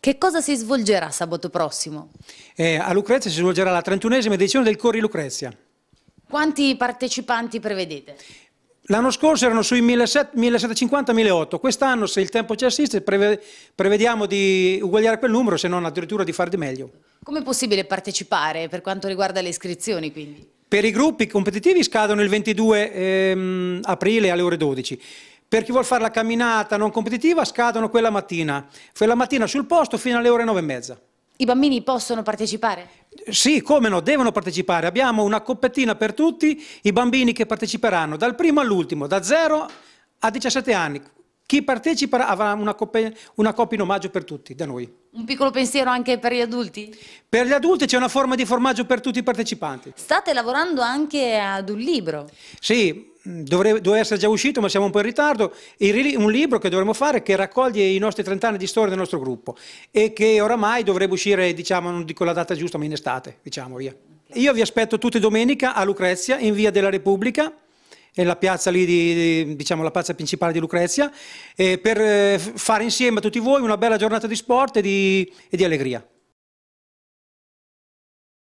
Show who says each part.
Speaker 1: Che cosa si svolgerà sabato prossimo?
Speaker 2: Eh, a Lucrezia si svolgerà la 31esima edizione del Corri Lucrezia.
Speaker 1: Quanti partecipanti prevedete?
Speaker 2: L'anno scorso erano sui 1750-1800, quest'anno se il tempo ci assiste prevediamo di uguagliare quel numero, se non addirittura di far di meglio.
Speaker 1: Come è possibile partecipare per quanto riguarda le iscrizioni quindi?
Speaker 2: Per i gruppi competitivi scadono il 22 ehm, aprile alle ore 12. Per chi vuole fare la camminata non competitiva scadono quella mattina, quella mattina sul posto fino alle ore 9 e mezza.
Speaker 1: I bambini possono partecipare?
Speaker 2: Sì, come no, devono partecipare. Abbiamo una coppettina per tutti i bambini che parteciperanno, dal primo all'ultimo, da 0 a 17 anni. Chi partecipa avrà una, coppe, una coppia in omaggio per tutti, da noi.
Speaker 1: Un piccolo pensiero anche per gli adulti?
Speaker 2: Per gli adulti c'è una forma di formaggio per tutti i partecipanti.
Speaker 1: State lavorando anche ad un libro?
Speaker 2: Sì, Mm, dovrebbe, doveva essere già uscito, ma siamo un po' in ritardo, un libro che dovremmo fare che raccoglie i nostri 30 anni di storia del nostro gruppo e che oramai dovrebbe uscire, diciamo, non dico la data giusta, ma in estate, diciamo, via. Io vi aspetto tutti domenica a Lucrezia, in via della Repubblica, nella piazza lì, di, diciamo, la piazza principale di Lucrezia, eh, per eh, fare insieme a tutti voi una bella giornata di sport e di, e di allegria.